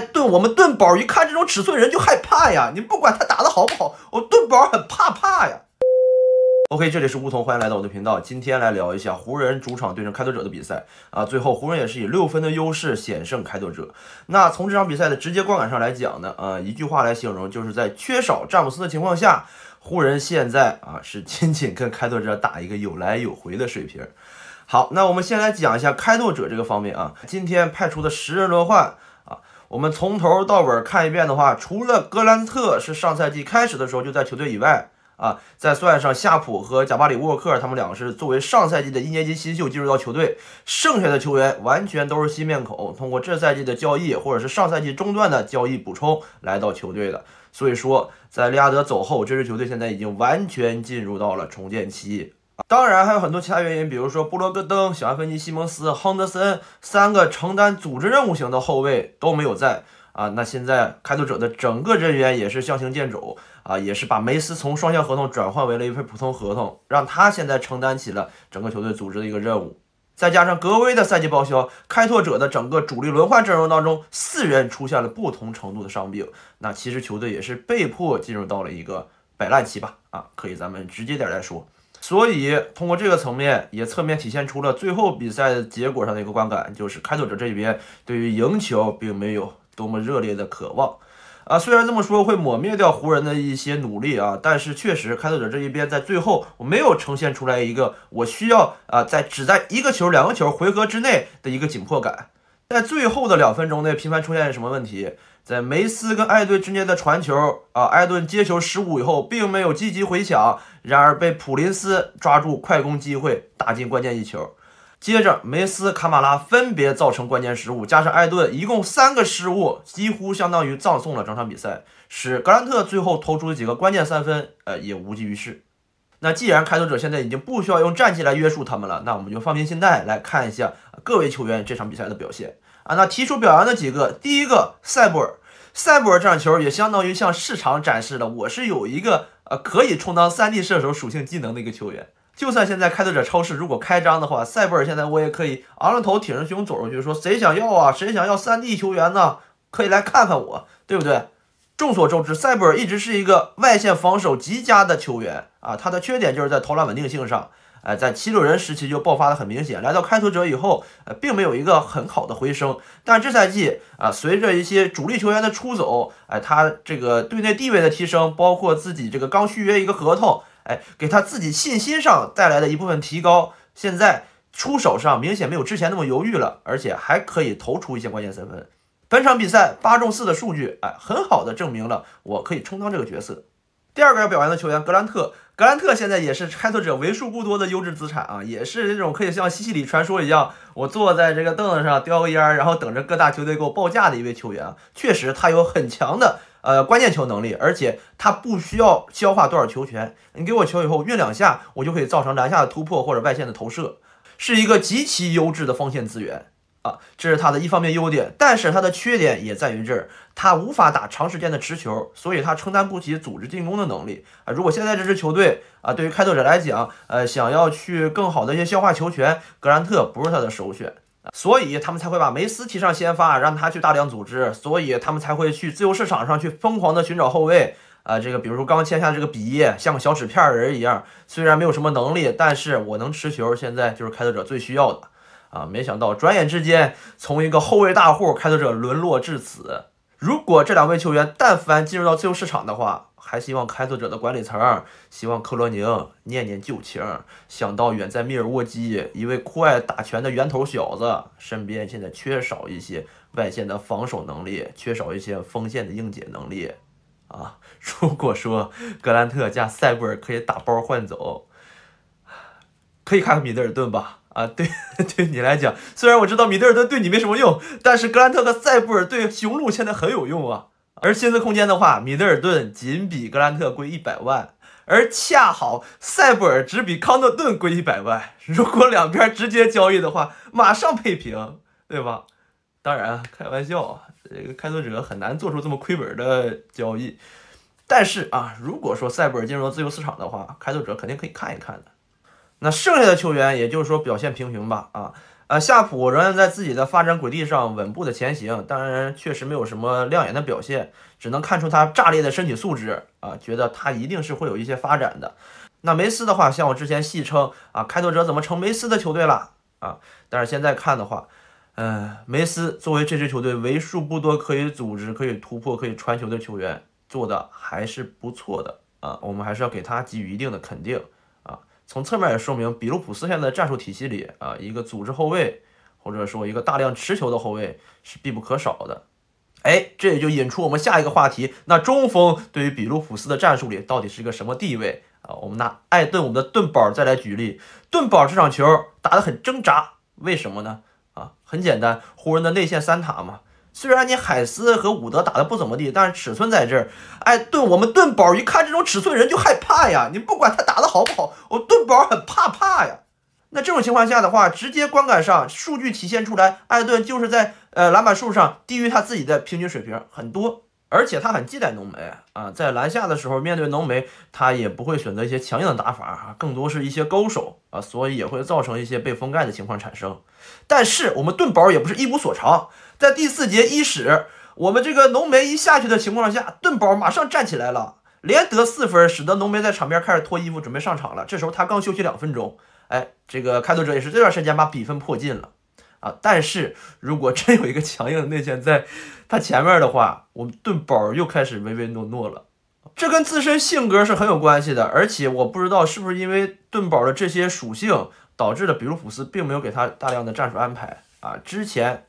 炖我们炖宝一看这种尺寸人就害怕呀！你不管他打的好不好，我炖宝很怕怕呀。OK，这里是梧桐，欢迎来到我的频道。今天来聊一下湖人主场对阵开拓者的比赛啊。最后湖人也是以六分的优势险胜开拓者。那从这场比赛的直接观感上来讲呢，呃，一句话来形容就是在缺少詹姆斯的情况下，湖人现在啊是仅仅跟开拓者打一个有来有回的水平。好，那我们先来讲一下开拓者这个方面啊。今天派出的十人轮换。我们从头到尾看一遍的话，除了格兰特是上赛季开始的时候就在球队以外，啊，再算上夏普和贾巴里·沃克，他们两个是作为上赛季的一年级新秀进入到球队，剩下的球员完全都是新面孔，通过这赛季的交易或者是上赛季中段的交易补充来到球队的。所以说，在利亚德走后，这支球队现在已经完全进入到了重建期。当然还有很多其他原因，比如说布罗格登、小安芬尼西蒙斯、亨德森三个承担组织任务型的后卫都没有在啊。那现在开拓者的整个人员也是捉形见肘啊，也是把梅斯从双向合同转换为了一份普通合同，让他现在承担起了整个球队组织的一个任务。再加上格威的赛季报销，开拓者的整个主力轮换阵容当中四人出现了不同程度的伤病，那其实球队也是被迫进入到了一个摆烂期吧啊。可以咱们直接点来说。所以，通过这个层面，也侧面体现出了最后比赛结果上的一个观感，就是开拓者这边对于赢球并没有多么热烈的渴望啊。虽然这么说会抹灭掉湖人的一些努力啊，但是确实，开拓者这一边在最后我没有呈现出来一个我需要啊，在只在一个球、两个球回合之内的一个紧迫感。在最后的两分钟内频繁出现什么问题？在梅斯跟艾顿之间的传球，啊，艾顿接球失误以后，并没有积极回抢，然而被普林斯抓住快攻机会打进关键一球。接着梅斯、卡马拉分别造成关键失误，加上艾顿一共三个失误，几乎相当于葬送了整场比赛，使格兰特最后投出了几个关键三分，呃，也无济于事。那既然开拓者现在已经不需要用战绩来约束他们了，那我们就放平心态来看一下各位球员这场比赛的表现啊。那提出表扬的几个，第一个塞博尔，塞博尔这场球也相当于向市场展示了我是有一个呃可以充当三 D 射手属性技能的一个球员。就算现在开拓者超市如果开张的话，塞博尔现在我也可以昂着头挺着胸走出去说谁想要啊，谁想要三 D 球员呢？可以来看看我，对不对？众所周知，塞布尔一直是一个外线防守极佳的球员啊。他的缺点就是在投篮稳定性上，哎，在七六人时期就爆发的很明显。来到开拓者以后，呃，并没有一个很好的回升。但这赛季啊，随着一些主力球员的出走，哎，他这个队内地位的提升，包括自己这个刚续约一个合同，哎，给他自己信心上带来的一部分提高。现在出手上明显没有之前那么犹豫了，而且还可以投出一些关键三分。本场比赛八中四的数据，哎，很好的证明了我可以充当这个角色。第二个要表扬的球员格兰特，格兰特现在也是开拓者为数不多的优质资产啊，也是这种可以像西西里传说一样，我坐在这个凳子上叼个烟儿，然后等着各大球队给我报价的一位球员确实，他有很强的呃关键球能力，而且他不需要消化多少球权，你给我球以后运两下，我就可以造成篮下的突破或者外线的投射，是一个极其优质的锋线资源。啊，这是他的一方面优点，但是他的缺点也在于这儿，他无法打长时间的持球，所以他承担不起组织进攻的能力啊。如果现在这支球队啊，对于开拓者来讲，呃，想要去更好的一些消化球权，格兰特不是他的首选所以他们才会把梅斯提上先发，让他去大量组织，所以他们才会去自由市场上去疯狂的寻找后卫啊。这个比如说刚签下这个比耶，像个小纸片人一样，虽然没有什么能力，但是我能持球，现在就是开拓者最需要的。啊，没想到转眼之间，从一个后卫大户开拓者沦落至此。如果这两位球员但凡进入到自由市场的话，还希望开拓者的管理层希望克罗宁念念旧情，想到远在密尔沃基一位酷爱打拳的圆头小子身边，现在缺少一些外线的防守能力，缺少一些锋线的硬解能力。啊，如果说格兰特加塞布尔可以打包换走，可以看看米德尔顿吧。啊，对，对你来讲，虽然我知道米德尔顿对你没什么用，但是格兰特和塞布尔对雄鹿现在很有用啊。而薪资空间的话，米德尔顿仅比格兰特贵一百万，而恰好塞布尔只比康特顿贵一百万。如果两边直接交易的话，马上配平，对吧？当然，开玩笑啊，这个开拓者很难做出这么亏本的交易。但是啊，如果说塞布尔进入到自由市场的话，开拓者肯定可以看一看的。那剩下的球员，也就是说表现平平吧。啊，呃，夏普仍然在自己的发展轨迹上稳步的前行，当然确实没有什么亮眼的表现，只能看出他炸裂的身体素质。啊，觉得他一定是会有一些发展的。那梅斯的话，像我之前戏称啊，开拓者怎么成梅斯的球队了？啊，但是现在看的话，呃，梅斯作为这支球队为数不多可以组织、可以突破、可以传球的球员，做的还是不错的。啊，我们还是要给他给予一定的肯定。从侧面也说明，比卢普斯现在战术体系里，啊，一个组织后卫或者说一个大量持球的后卫是必不可少的。哎，这也就引出我们下一个话题，那中锋对于比卢普斯的战术里到底是一个什么地位啊？我们拿艾顿、我们的顿宝再来举例，顿宝这场球打得很挣扎，为什么呢？啊，很简单，湖人的内线三塔嘛。虽然你海斯和伍德打的不怎么地，但是尺寸在这儿。艾顿，我们盾顿宝一看这种尺寸人就害怕呀！你不管他打的好不好，我盾顿宝很怕怕呀。那这种情况下的话，直接观感上，数据体现出来，艾顿就是在呃篮板数上低于他自己的平均水平很多。而且他很忌惮浓眉啊，在篮下的时候面对浓眉，他也不会选择一些强硬的打法，更多是一些勾手啊，所以也会造成一些被封盖的情况产生。但是我们盾宝也不是一无所长，在第四节伊始，我们这个浓眉一下去的情况下，盾宝马上站起来了，连得四分，使得浓眉在场边开始脱衣服准备上场了。这时候他刚休息两分钟，哎，这个开拓者也是这段时间把比分迫近了。啊！但是如果真有一个强硬的内线在他前面的话，我们盾宝又开始唯唯诺诺了。这跟自身性格是很有关系的，而且我不知道是不是因为盾宝的这些属性导致了比卢普斯并没有给他大量的战术安排啊。之前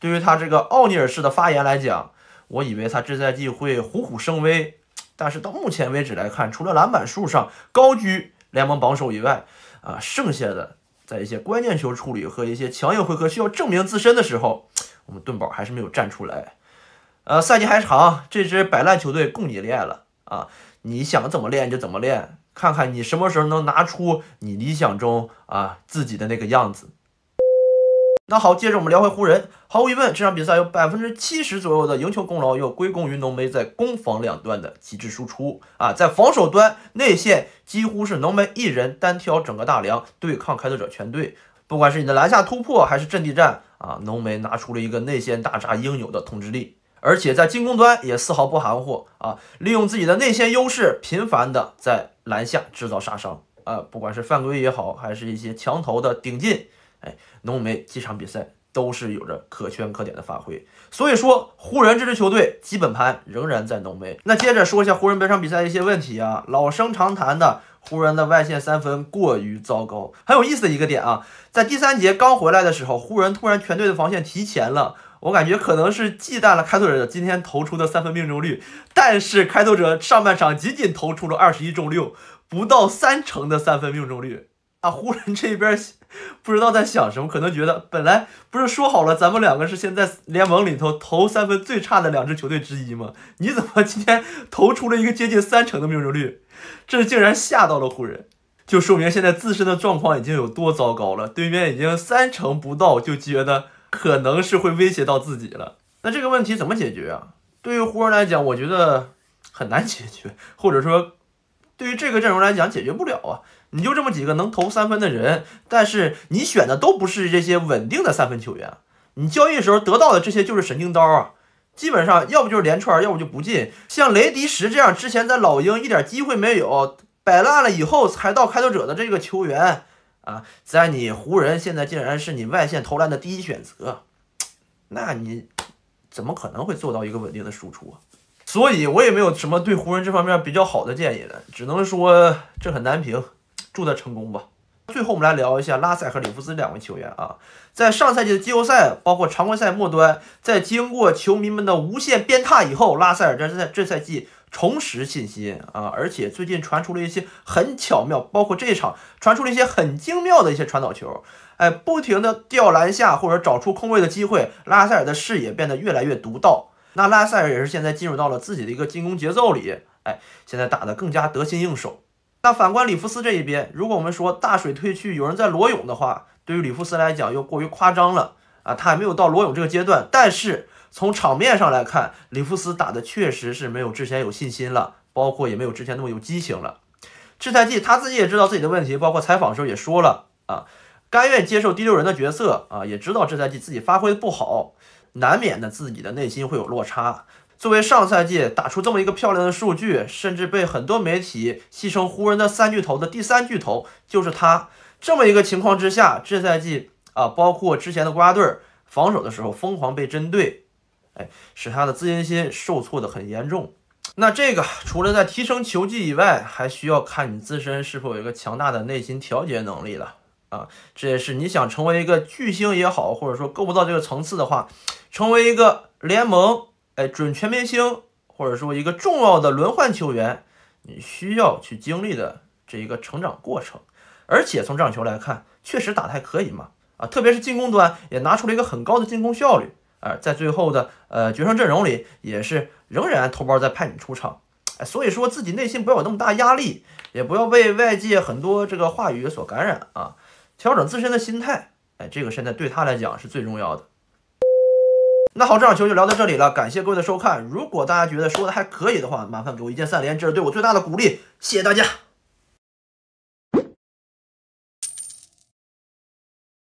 对于他这个奥尼尔式的发言来讲，我以为他这赛季会虎虎生威，但是到目前为止来看，除了篮板数上高居联盟榜首以外，啊，剩下的。在一些关键球处理和一些强硬回合需要证明自身的时候，我们盾宝还是没有站出来。呃，赛季还长，这支摆烂球队供你练了啊！你想怎么练就怎么练，看看你什么时候能拿出你理想中啊自己的那个样子。那好，接着我们聊回湖人。毫无疑问，这场比赛有百分之七十左右的赢球功劳又归功于浓眉在攻防两端的极致输出啊！在防守端，内线几乎是浓眉一人单挑整个大梁，对抗开拓者全队。不管是你的篮下突破，还是阵地战啊，浓眉拿出了一个内线大闸应有的统治力。而且在进攻端也丝毫不含糊啊，利用自己的内线优势，频繁的在篮下制造杀伤啊！不管是犯规也好，还是一些墙头的顶进。哎，浓眉几场比赛都是有着可圈可点的发挥，所以说湖人这支球队基本盘仍然在浓眉。那接着说一下湖人本场比赛的一些问题啊，老生常谈的，湖人的外线三分过于糟糕。很有意思的一个点啊，在第三节刚回来的时候，湖人突然全队的防线提前了，我感觉可能是忌惮了开拓者今天投出的三分命中率。但是开拓者上半场仅仅投出了二十一中六，不到三成的三分命中率。啊，湖人这边不知道在想什么，可能觉得本来不是说好了，咱们两个是现在联盟里头投三分最差的两支球队之一吗？你怎么今天投出了一个接近三成的命中率？这竟然吓到了湖人，就说明现在自身的状况已经有多糟糕了。对面已经三成不到，就觉得可能是会威胁到自己了。那这个问题怎么解决啊？对于湖人来讲，我觉得很难解决，或者说对于这个阵容来讲，解决不了啊。你就这么几个能投三分的人，但是你选的都不是这些稳定的三分球员。你交易时候得到的这些就是神经刀啊，基本上要不就是连串，要不就不进。像雷迪什这样之前在老鹰一点机会没有，摆烂了以后才到开拓者的这个球员啊，在你湖人现在竟然是你外线投篮的第一选择，那你怎么可能会做到一个稳定的输出？所以我也没有什么对湖人这方面比较好的建议了，只能说这很难评。祝他成功吧。最后，我们来聊一下拉塞尔和里弗斯两位球员啊，在上赛季的季后赛，包括常规赛末端，在经过球迷们的无限鞭挞以后，拉塞尔这赛这赛季重拾信心啊，而且最近传出了一些很巧妙，包括这一场传出了一些很精妙的一些传导球，哎，不停的吊篮下或者找出空位的机会，拉塞尔的视野变得越来越独到。那拉塞尔也是现在进入到了自己的一个进攻节奏里，哎，现在打得更加得心应手。那反观里弗斯这一边，如果我们说大水退去，有人在裸泳的话，对于里弗斯来讲又过于夸张了啊，他还没有到裸泳这个阶段。但是从场面上来看，里弗斯打的确实是没有之前有信心了，包括也没有之前那么有激情了。这赛季他自己也知道自己的问题，包括采访的时候也说了啊，甘愿接受第六人的角色啊，也知道这赛季自己发挥的不好，难免的自己的内心会有落差。作为上赛季打出这么一个漂亮的数据，甚至被很多媒体戏称湖人的三巨头的第三巨头就是他。这么一个情况之下，这赛季啊，包括之前的瓜队儿防守的时候疯狂被针对，哎，使他的自尊心受挫的很严重。那这个除了在提升球技以外，还需要看你自身是否有一个强大的内心调节能力了啊。这也是你想成为一个巨星也好，或者说够不到这个层次的话，成为一个联盟。哎，准全明星或者说一个重要的轮换球员，你需要去经历的这一个成长过程。而且从这场球来看，确实打的还可以嘛，啊，特别是进攻端也拿出了一个很高的进攻效率，啊，在最后的呃决胜阵容里也是仍然头孢在派你出场，哎，所以说自己内心不要有那么大压力，也不要被外界很多这个话语所感染啊，调整自身的心态，哎，这个现在对他来讲是最重要的。那好，这场球就聊到这里了，感谢各位的收看。如果大家觉得说的还可以的话，麻烦给我一键三连，这是对我最大的鼓励。谢谢大家。